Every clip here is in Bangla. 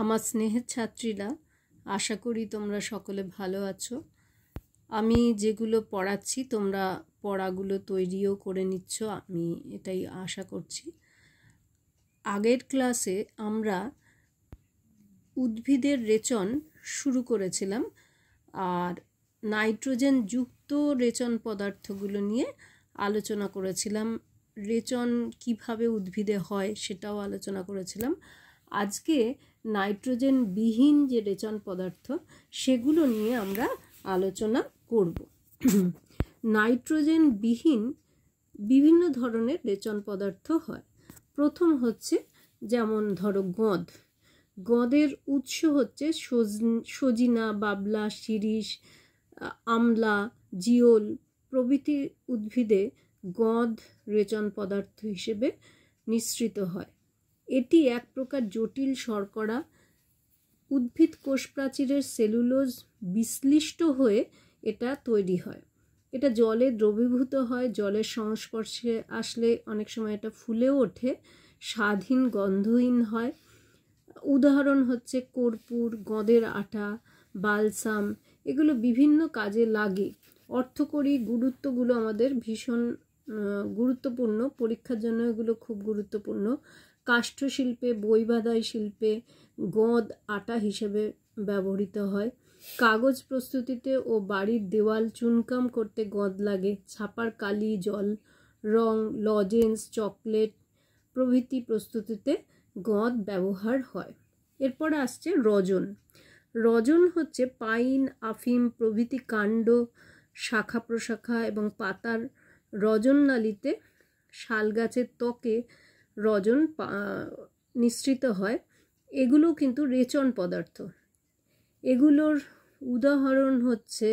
আমার স্নেহের ছাত্রীরা আশা করি তোমরা সকলে ভালো আছো আমি যেগুলো পড়াচ্ছি তোমরা পড়াগুলো তৈরিও করে নিচ্ছ আমি এটাই আশা করছি আগের ক্লাসে আমরা উদ্ভিদের রেচন শুরু করেছিলাম আর নাইট্রোজেন যুক্ত রেচন পদার্থগুলো নিয়ে আলোচনা করেছিলাম রেচন কিভাবে উদ্ভিদে হয় সেটাও আলোচনা করেছিলাম আজকে নাইট্রোজেন বিহীন যে রেচন পদার্থ সেগুলো নিয়ে আমরা আলোচনা করব নাইট্রোজেন বিহীন বিভিন্ন ধরনের রেচন পদার্থ হয় প্রথম হচ্ছে যেমন ধরো গঁদ গঁদের উৎস হচ্ছে সজিনা বাবলা শিরিষ আমলা জিওল প্রভৃতি উদ্ভিদে গঁদ রেচন পদার্থ হিসেবে নিঃসৃত হয় এটি এক প্রকার জটিল শর্করা উদ্ভিদ কোষ প্রাচীরের সেলুলোজ বিশ্লিষ্ট হয়ে এটা তৈরি হয় এটা জলে দ্রবীভূত হয় জলের সংস্পর্শে আসলে অনেক সময় এটা ফুলে ওঠে স্বাধীন গন্ধহীন হয় উদাহরণ হচ্ছে কর্পূর গঁদের আটা বালসাম এগুলো বিভিন্ন কাজে লাগে অর্থকরী গুরুত্বগুলো আমাদের ভীষণ গুরুত্বপূর্ণ পরীক্ষার জন্য এগুলো খুব গুরুত্বপূর্ণ কাষ্ঠশিল্পে বইবাদাই শিল্পে গঁদ আটা হিসেবে ব্যবহৃত হয় কাগজ প্রস্তুতিতে ও বাড়ির দেওয়াল চুনকাম করতে গঁদ লাগে ছাপার কালি জল রং লজেন্স চকলেট প্রভৃতি প্রস্তুতিতে গঁদ ব্যবহার হয় এরপর আসছে রজন রজন হচ্ছে পাইন আফিম প্রভৃতি কাণ্ড শাখা প্রশাখা এবং পাতার রজননালিতে শাল গাছের ত্বকে রজন নিঃসৃত হয় এগুলো কিন্তু রেচন পদার্থ এগুলোর উদাহরণ হচ্ছে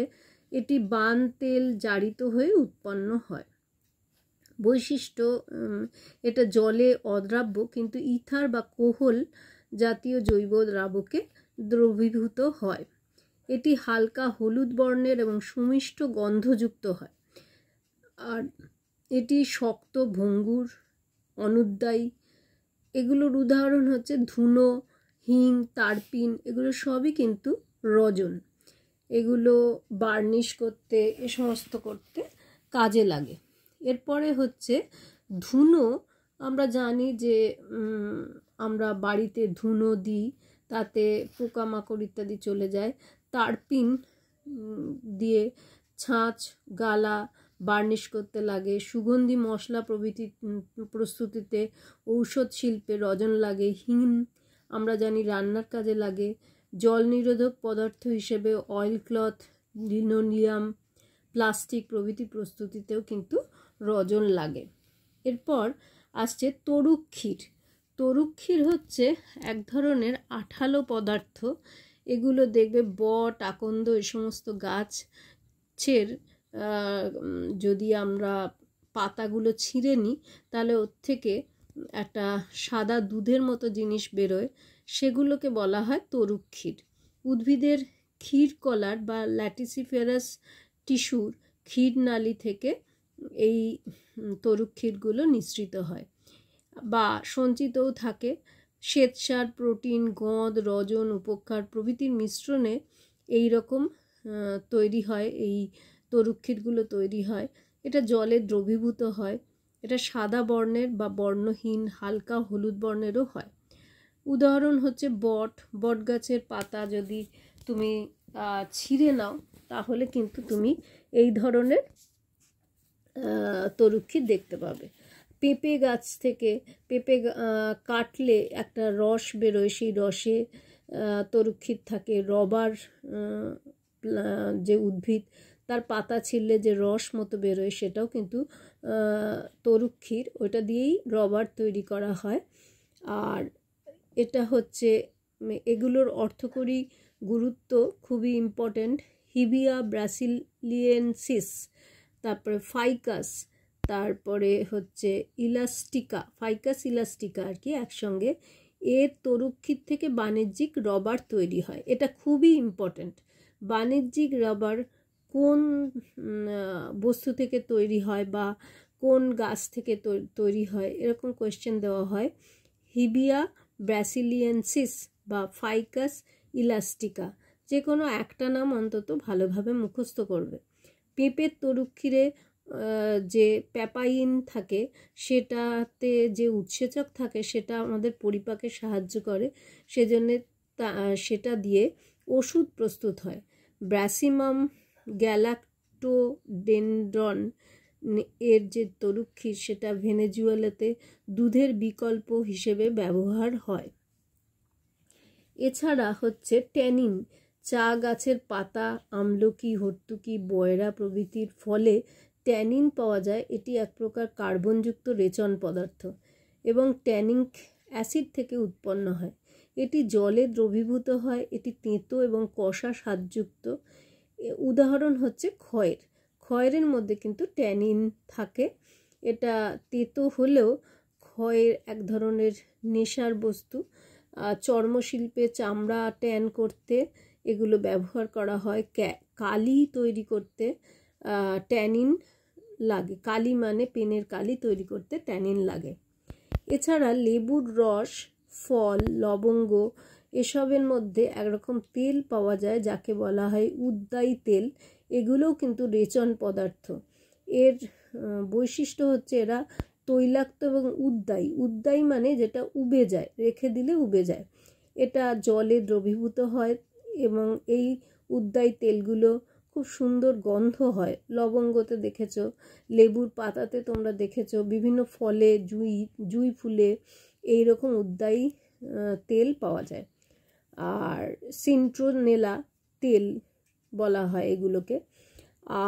এটি বান তেল জারিত হয়ে উৎপন্ন হয় বৈশিষ্ট্য এটা জলে অদ্রাব্য কিন্তু ইথার বা কোহল জাতীয় জৈব দ্রাবকে দ্রবীভূত হয় এটি হালকা হলুদ বর্ণের এবং সুমিষ্ট গন্ধযুক্ত হয় আর এটি শক্ত ভঙ্গুর অনুদ্যায়ী এগুলোর উদাহরণ হচ্ছে ধুনো হিং তারপিন এগুলো সবই কিন্তু রজন এগুলো বার্নিশ করতে এ সমস্ত করতে কাজে লাগে এরপরে হচ্ছে ধুনো আমরা জানি যে আমরা বাড়িতে ধুনো দিই তাতে পোকামাকড় ইত্যাদি চলে যায় তারপিন দিয়ে ছাঁচ গালা বার্নিশ করতে লাগে সুগন্ধি মশলা প্রভৃতি প্রস্তুতিতে ঔষধ শিল্পে রজন লাগে হিম আমরা জানি রান্নার কাজে লাগে জল নিরোধক পদার্থ হিসেবে অয়েল ক্লথ লিনোলিয়াম প্লাস্টিক প্রভৃতি প্রস্তুতিতেও কিন্তু রজন লাগে এরপর আসছে তরুক্ষীর ক্ষীর হচ্ছে এক ধরনের আঠালো পদার্থ এগুলো দেখবে বট আকন্দ এ সমস্ত গাছের যদি আমরা পাতাগুলো ছিঁড়ে নিই তাহলে ওর থেকে একটা সাদা দুধের মতো জিনিস বেরোয় সেগুলোকে বলা হয় তরুক ক্ষীর উদ্ভিদের ক্ষীর কলার বা ল্যাটিসিফেরাস টিস্যুর ক্ষীর নালি থেকে এই তরুক ক্ষীরগুলো নিঃসৃত হয় বা সঞ্চিতও থাকে শ্বেতসার প্রোটিন গঁদ রজন উপকার প্রভৃতির মিশ্রণে এই রকম তৈরি হয় এই তরুক্ষিতগুলো তৈরি হয় এটা জলে দ্রবীভূত হয় এটা সাদা বর্ণের বা বর্ণহীন হালকা হলুদ বর্ণেরও হয় উদাহরণ হচ্ছে বট বট গাছের পাতা যদি তুমি ছিঁড়ে নাও তাহলে কিন্তু তুমি এই ধরনের তরুক্ষিত দেখতে পাবে পেঁপে গাছ থেকে পেঁপে কাটলে একটা রস বেরোয় সেই রসে তরুক্ষিত থাকে রবার যে উদ্ভিদ তার পাতা ছিললে যে রস মতো বেরোয় সেটাও কিন্তু তরুক্ষীর ওটা দিয়েই রবার তৈরি করা হয় আর এটা হচ্ছে এগুলোর অর্থকরী গুরুত্ব খুবই ইম্পর্ট্যান্ট হিবিয়া ব্রাসিলিয়েন্সিস তারপরে ফাইকাস তারপরে হচ্ছে ইলাস্টিকা ফাইকাস ইলাস্টিকা আর কি একসঙ্গে এর তরুক্ষীর থেকে বাণিজ্যিক রবার তৈরি হয় এটা খুবই ইম্পর্ট্যান্ট বাণিজ্যিক রবার কোন বস্তু থেকে তৈরি হয় বা কোন গাছ থেকে তৈরি হয় এরকম কোয়েশ্চেন দেওয়া হয় হিবিয়া ব্রাসিলিয়েন্সিস বা ফাইকাস ইলাস্টিকা যে কোনো একটা নাম অন্তত ভালোভাবে মুখস্থ করবে পেঁপের তরুক্ষীরে যে প্যাপাইন থাকে সেটাতে যে উৎসেচক থাকে সেটা আমাদের পরিপাকে সাহায্য করে সেজন্যে সেটা দিয়ে ওষুধ প্রস্তুত হয় ব্রাসিমাম গ্যালাক্টোডেন্ড্রন এর যে তরুক্ষী সেটা ভেনেজুয়েলাতে দুধের বিকল্প হিসেবে ব্যবহার হয় এছাড়া হচ্ছে ট্যানিন চা গাছের পাতা আমলকি হর্তুকি বয়রা প্রভৃতির ফলে ট্যানিন পাওয়া যায় এটি এক প্রকার কার্বনযুক্ত রেচন পদার্থ এবং ট্যানিং অ্যাসিড থেকে উৎপন্ন হয় এটি জলে দ্রবীভূত হয় এটি তেঁতো এবং কষা স্বাদযুক্ত উদাহরণ হচ্ছে খয়ের খয়েরের মধ্যে কিন্তু ট্যানিন থাকে এটা তেতো হলেও ক্ষয়ের এক ধরনের নেশার বস্তু চর্মশিল্পে চামড়া ট্যান করতে এগুলো ব্যবহার করা হয় কালি তৈরি করতে ট্যানিন লাগে কালি মানে পেনের কালি তৈরি করতে ট্যানিন লাগে এছাড়া লেবুর রস ফল লবঙ্গ এসবের মধ্যে একরকম তেল পাওয়া যায় যাকে বলা হয় উদ্দায়ী তেল এগুলোও কিন্তু রেচন পদার্থ এর বৈশিষ্ট্য হচ্ছে এরা তৈলাক্ত এবং উদ্দায়ী উদ্দায়ী মানে যেটা উবে যায় রেখে দিলে উবে যায় এটা জলে দ্রবীভূত হয় এবং এই উদ্দায়ী তেলগুলো খুব সুন্দর গন্ধ হয় লবঙ্গতে দেখেছ লেবুর পাতাতে তোমরা দেখেছ বিভিন্ন ফলে জুই জুই ফুলে এইরকম উদ্দায়ী তেল পাওয়া যায় আর সিন্ট্রোনেলা তেল বলা হয় এগুলোকে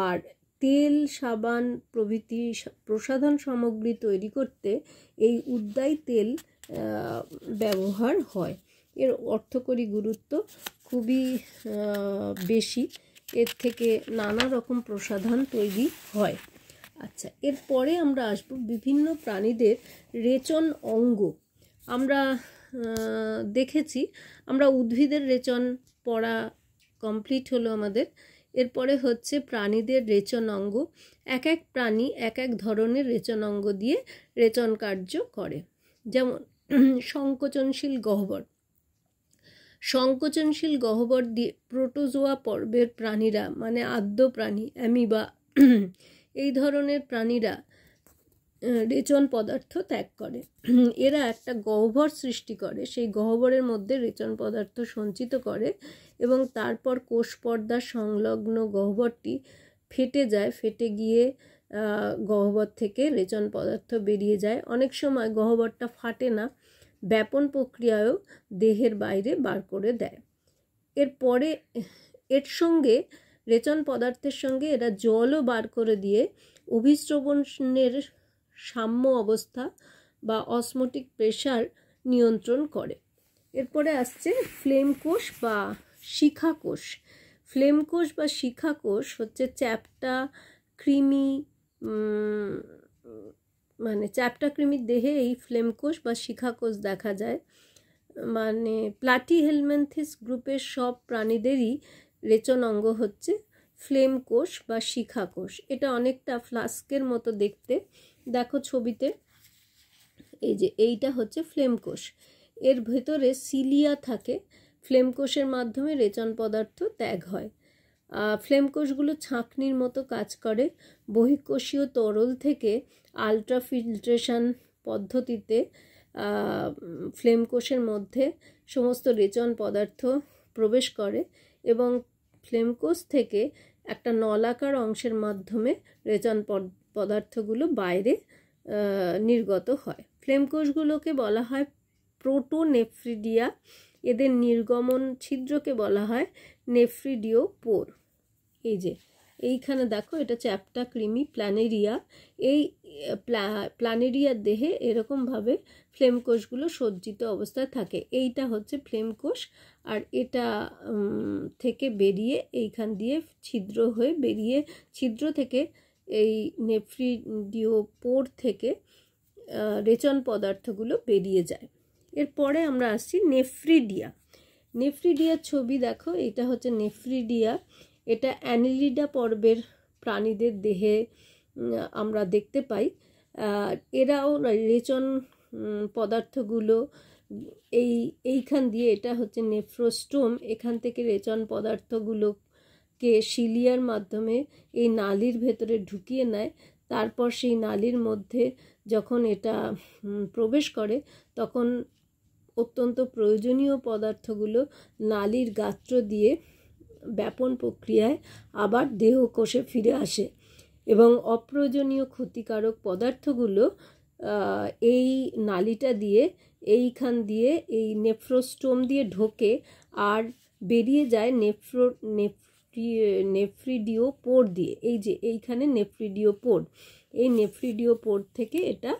আর তেল সাবান প্রভৃতি প্রসাধন সামগ্রী তৈরি করতে এই উদ্দায় তেল ব্যবহার হয় এর অর্থকরী গুরুত্ব খুবই বেশি এর থেকে নানা রকম প্রসাধন তৈরি হয় আচ্ছা এরপরে আমরা আসব বিভিন্ন প্রাণীদের রেচন অঙ্গ আমরা দেখেছি আমরা উদ্ভিদের রেচন পড়া কমপ্লিট হলো আমাদের এরপরে হচ্ছে প্রাণীদের রেচন অঙ্গ এক এক প্রাণী এক এক ধরনের রেচন অঙ্গ দিয়ে রেচন কার্য করে যেমন সংকোচনশীল গহ্বর সংকোচনশীল গহ্বর দিয়ে প্রোটোজোয়া পর্বের প্রাণীরা মানে আদ্য প্রাণী অ্যামিবা এই ধরনের প্রাণীরা রেচন পদার্থ ত্যাগ করে এরা একটা গহ্বর সৃষ্টি করে সেই গহ্বরের মধ্যে রেচন পদার্থ সঞ্চিত করে এবং তারপর কোষ পর্দা সংলগ্ন গহ্বরটি ফেটে যায় ফেটে গিয়ে গহ্বর থেকে রেচন পদার্থ বেরিয়ে যায় অনেক সময় গহ্বরটা ফাটে না ব্যাপন প্রক্রিয়ায়ও দেহের বাইরে বার করে দেয় এরপরে এর সঙ্গে রেচন পদার্থের সঙ্গে এরা জলও বার করে দিয়ে অভিশ্রবণের সাম্য অবস্থা বা অসমোটিক প্রেশার নিয়ন্ত্রণ করে এরপরে আসছে ফ্লেম কোষ বা শিখা কোষ ফ্লেম কোষ বা শিখা কোষ হচ্ছে চ্যাপটা কৃমি মানে চ্যাপটা ক্রিমির দেহে এই ফ্লেম কোষ বা শিখা কোষ দেখা যায় মানে প্লাটি হেলমেন্থিস গ্রুপের সব প্রাণীদেরই রেচন অঙ্গ হচ্ছে ফ্লেম কোষ বা শিখা কোষ এটা অনেকটা ফ্লাস্কের মতো দেখতে দেখো ছবিতে এই যে এইটা হচ্ছে ফ্লেমকোষ এর ভেতরে সিলিয়া থাকে ফ্লেমকোষের মাধ্যমে রেচন পদার্থ ত্যাগ হয় ফ্লেমকোষগুলো ছাঁকনির মতো কাজ করে বহিঃকোষীয় তরল থেকে আলট্রাফিল্ট্রেশন পদ্ধতিতে ফ্লেমকোষের মধ্যে সমস্ত রেচন পদার্থ প্রবেশ করে এবং ফ্লেমকোষ থেকে একটা নলাকার অংশের মাধ্যমে রেচন পদার্থগুলো বাইরে নির্গত হয় ফ্লেম কোষগুলোকে বলা হয় প্রোটোনেফ্রিডিয়া এদের নির্গমন ছিদ্রকে বলা হয় নেফ্রিডিও পোর এই যে এইখানে দেখো এটা চ্যাপটা ক্রিমি প্ল্যানেরিয়া এই প্ল্যানেরিয়ার দেহে এরকমভাবে ফ্লেম কোষগুলো সজ্জিত অবস্থায় থাকে এইটা হচ্ছে ফ্লেম কোষ আর এটা থেকে বেরিয়ে এইখান দিয়ে ছিদ্র হয়ে বেরিয়ে ছিদ্র থেকে এই নেফ্রিডিওপোর থেকে রেচন পদার্থগুলো বেরিয়ে যায় এরপরে আমরা আসছি নেফ্রিডিয়া নেফ্রিডিয়ার ছবি দেখো এটা হচ্ছে নেফ্রিডিয়া এটা অ্যানিলিডা পর্বের প্রাণীদের দেহে আমরা দেখতে পাই এরাও রেচন পদার্থগুলো এই এইখান দিয়ে এটা হচ্ছে নেফ্রোস্টোম এখান থেকে রেচন পদার্থগুলো কে শিলিয়ার মাধ্যমে এই নালির ভেতরে ঢুকিয়ে নেয় তারপর সেই নালির মধ্যে যখন এটা প্রবেশ করে তখন অত্যন্ত প্রয়োজনীয় পদার্থগুলো নালির গাত্র দিয়ে ব্যাপন প্রক্রিয়ায় আবার দেহ কোষে ফিরে আসে এবং অপ্রয়োজনীয় ক্ষতিকারক পদার্থগুলো এই নালিটা দিয়ে এইখান দিয়ে এই নেফ্রোস্টোম দিয়ে ঢোকে আর বেরিয়ে যায় নেফ্রো নেফ্রো নেফ্রিডিও পোর দিয়ে এই যে এইখানে নেফ্রিডিও পোর এই নেফ্রিডিও পোর থেকে এটা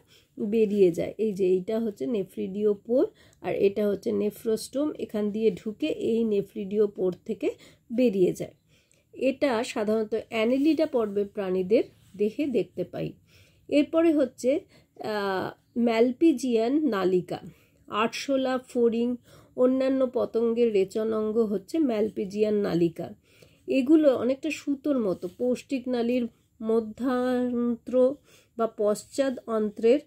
বেরিয়ে যায় এই যে এইটা হচ্ছে নেফ্রিডিও পোর আর এটা হচ্ছে নেফ্রোস্টোম এখান দিয়ে ঢুকে এই নেফ্রিডিও পোর থেকে বেরিয়ে যায় এটা সাধারণত অ্যানেলিডা পর্বের প্রাণীদের দেহে দেখতে পাই এরপরে হচ্ছে ম্যালপিজিয়ান নালিকা আটশোলা ফোরিং অন্যান্য পতঙ্গের রেচন অঙ্গ হচ্ছে ম্যালপিজিয়ান নালিকা এগুলো অনেকটা সুতোর মতো পৌষ্টিক নালীর মধ্যান্ত্র বা পশ্চাদ অন্ত্রের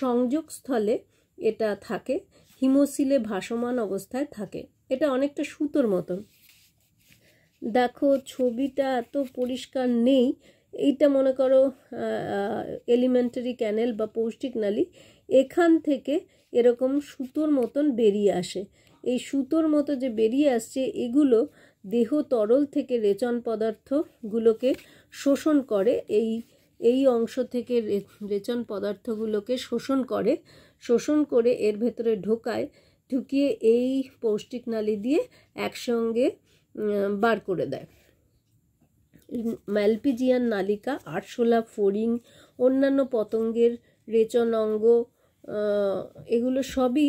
সংযোগস্থলে এটা থাকে হিমোসিলে ভাসমান অবস্থায় থাকে এটা অনেকটা সুতোর মতন দেখো ছবিটা এত পরিষ্কার নেই এইটা মনে করো এলিমেন্টারি ক্যানেল বা পৌষ্টিক নালী এখান থেকে এরকম সুতোর মতন বেরিয়ে আসে এই সুতোর মতো যে বেরিয়ে আসছে এগুলো দেহ তরল থেকে রেচন পদার্থগুলোকে শোষণ করে এই এই অংশ থেকে রেচন পদার্থগুলোকে শোষণ করে শোষণ করে এর ভেতরে ঢোকায় ঢুকিয়ে এই পৌষ্টিক নালী দিয়ে একসঙ্গে বার করে দেয় ম্যালপিজিয়ান নালিকা আরশোলা ফোরিং অন্যান্য পতঙ্গের রেচন অঙ্গ এগুলো সবই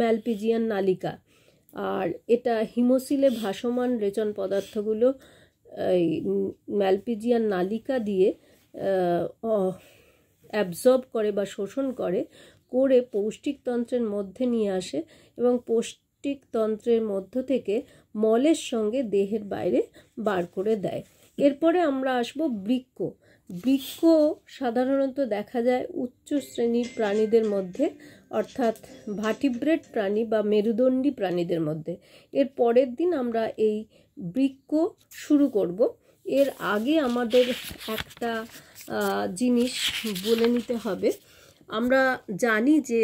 ম্যালপিজিয়ান নালিকা আর এটা হিমোসিলে ভাসমান রেচন পদার্থগুলো এই ম্যালপিজিয়ান নালিকা দিয়ে অ্যাবজর্ব করে বা শোষণ করে করে পৌষ্টিকতন্ত্রের মধ্যে নিয়ে আসে এবং পৌষ্টিকতন্ত্রের মধ্য থেকে মলের সঙ্গে দেহের বাইরে বার করে দেয় এরপরে আমরা আসব বৃক্ষ বৃক্ষ সাধারণত দেখা যায় উচ্চ শ্রেণীর প্রাণীদের মধ্যে অর্থাৎ ভাটিব্রেড প্রাণী বা মেরুদণ্ডী প্রাণীদের মধ্যে এর পরের দিন আমরা এই বৃক্ষ শুরু করব এর আগে আমাদের একটা জিনিস বলে নিতে হবে আমরা জানি যে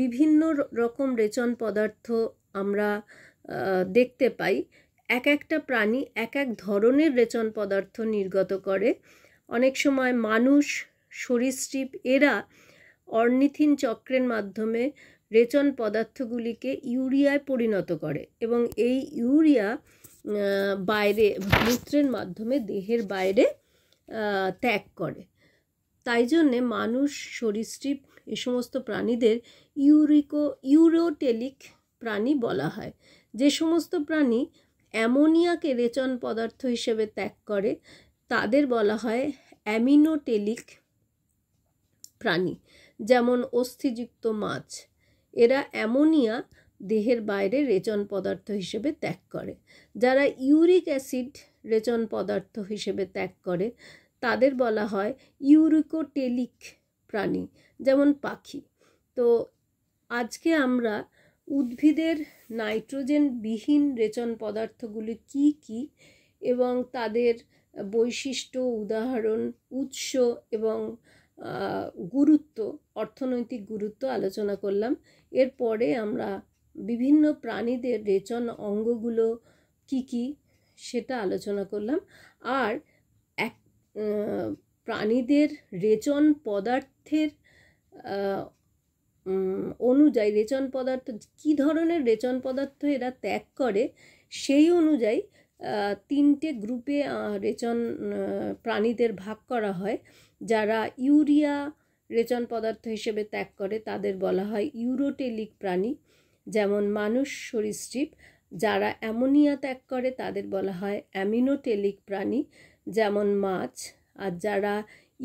বিভিন্ন রকম রেচন পদার্থ আমরা দেখতে পাই এক একটা প্রাণী এক এক ধরনের রেচন পদার্থ নির্গত করে অনেক সময় মানুষ সরীসৃপ এরা অর্নিথিন চক্রের মাধ্যমে রেচন পদার্থগুলিকে ইউরিয়ায় পরিণত করে এবং এই ইউরিয়া বাইরে মূত্রের মাধ্যমে দেহের বাইরে ত্যাগ করে তাই জন্যে মানুষ সরীসৃপ এ সমস্ত প্রাণীদের ইউরিকো ইউরোটেলিক প্রাণী বলা হয় যে সমস্ত প্রাণী অ্যামোনিয়াকে রেচন পদার্থ হিসেবে ত্যাগ করে তাদের বলা হয় অ্যামিনোটেলিক প্রাণী যেমন অস্থিযুক্ত মাছ এরা অ্যামোনিয়া দেহের বাইরে রেচন পদার্থ হিসেবে ত্যাগ করে যারা ইউরিক অ্যাসিড রেচন পদার্থ হিসেবে ত্যাগ করে তাদের বলা হয় ইউরিকোটেলিক প্রাণী যেমন পাখি তো আজকে আমরা উদ্ভিদের নাইট্রোজেন বিহীন রেচন পদার্থগুলি কি কি এবং তাদের বৈশিষ্ট্য উদাহরণ উৎস এবং গুরুত্ব অর্থনৈতিক গুরুত্ব আলোচনা করলাম এরপরে আমরা বিভিন্ন প্রাণীদের রেচন অঙ্গগুলো কি কি সেটা আলোচনা করলাম আর এক প্রাণীদের রেচন পদার্থের অনুযায়ী রেচন পদার্থ কি ধরনের রেচন পদার্থ এরা ত্যাগ করে সেই অনুযায়ী তিনটে গ্রুপে রেচন প্রাণীদের ভাগ করা হয় যারা ইউরিয়া রেচন পদার্থ হিসেবে ত্যাগ করে তাদের বলা হয় ইউরোটেলিক প্রাণী যেমন মানুষ সরীসৃপ যারা অ্যামোনিয়া ত্যাগ করে তাদের বলা হয় অ্যামিনোটেলিক প্রাণী যেমন মাছ আর যারা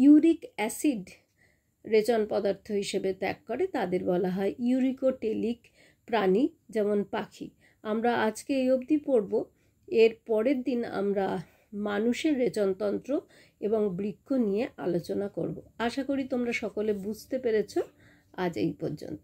ইউরিক অ্যাসিড রেচন পদার্থ হিসেবে ত্যাগ করে তাদের বলা হয় ইউরিকোটেলিক প্রাণী যেমন পাখি আমরা আজকে এই অবধি পড়ব এর পরের দিন আমরা মানুষের রেচনতন্ত্র এবং বৃক্ষ নিয়ে আলোচনা করব আশা করি তোমরা সকলে বুঝতে পেরেছ আজ এই পর্যন্ত